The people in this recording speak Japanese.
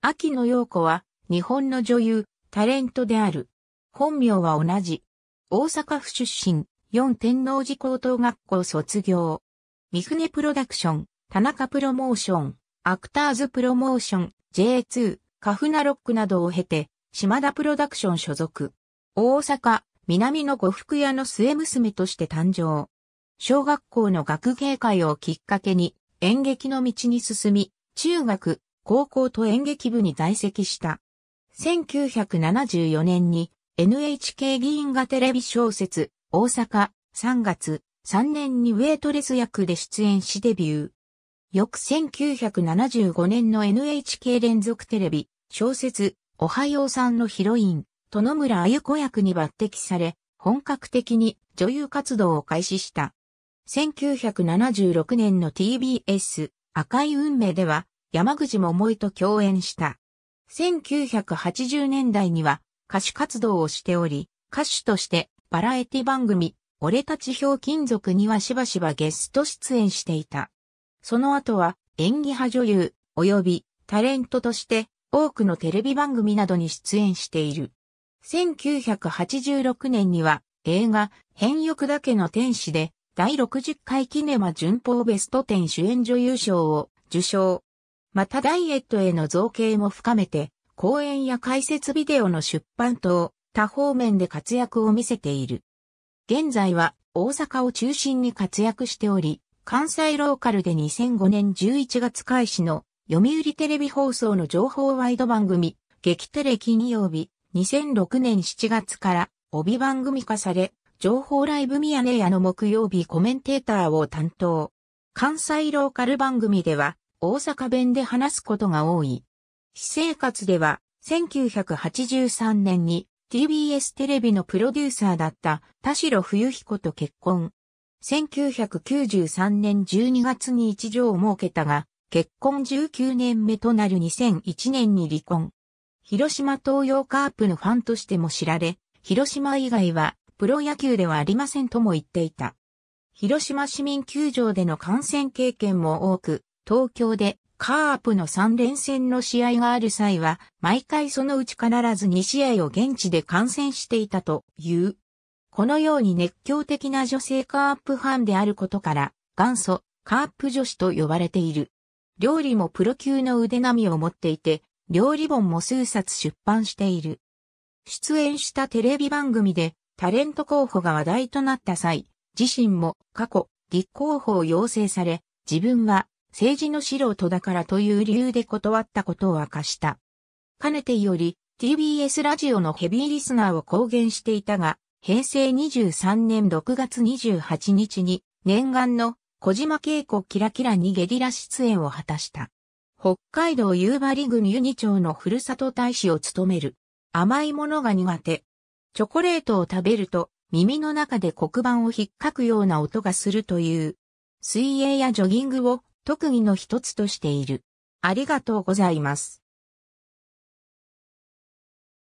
秋野陽子は、日本の女優、タレントである。本名は同じ。大阪府出身、四天王寺高等学校卒業。三船プロダクション、田中プロモーション、アクターズプロモーション、J2、カフナロックなどを経て、島田プロダクション所属。大阪、南の呉服屋の末娘として誕生。小学校の学芸会をきっかけに演劇の道に進み、中学、高校と演劇部に在籍した。1974年に NHK 議員がテレビ小説、大阪、3月、3年にウェイトレス役で出演しデビュー。翌1975年の NHK 連続テレビ、小説、おはようさんのヒロイン、殿村あゆ子役に抜擢され、本格的に女優活動を開始した。1976年の TBS、赤い運命では、山口桃井と共演した。1980年代には歌手活動をしており、歌手としてバラエティ番組、俺たちひょう金属にはしばしばゲスト出演していた。その後は演技派女優、及びタレントとして多くのテレビ番組などに出演している。1986年には映画、変欲だけの天使で第60回キネマ順法ベスト10主演女優賞を受賞。またダイエットへの造形も深めて、講演や解説ビデオの出版等、多方面で活躍を見せている。現在は大阪を中心に活躍しており、関西ローカルで2005年11月開始の読売テレビ放送の情報ワイド番組、激テレ金曜日、2006年7月から帯番組化され、情報ライブミヤネ屋の木曜日コメンテーターを担当。関西ローカル番組では、大阪弁で話すことが多い。私生活では、1983年に TBS テレビのプロデューサーだった田代冬彦と結婚。1993年12月に一条を設けたが、結婚19年目となる2001年に離婚。広島東洋カープのファンとしても知られ、広島以外はプロ野球ではありませんとも言っていた。広島市民球場での観戦経験も多く、東京でカープの3連戦の試合がある際は、毎回そのうち必ず2試合を現地で観戦していたという。このように熱狂的な女性カープファンであることから、元祖カープ女子と呼ばれている。料理もプロ級の腕並みを持っていて、料理本も数冊出版している。出演したテレビ番組でタレント候補が話題となった際、自身も過去立候補を要請され、自分は政治の素人だからという理由で断ったことを明かした。かねてより TBS ラジオのヘビーリスナーを公言していたが、平成23年6月28日に念願の小島恵子キラキラにゲリラ出演を果たした。北海道夕張郡ユニ町のふるさと大使を務める。甘いものが苦手。チョコレートを食べると耳の中で黒板をひっかくような音がするという。水泳やジョギングを特技の一つとしている。ありがとうございます。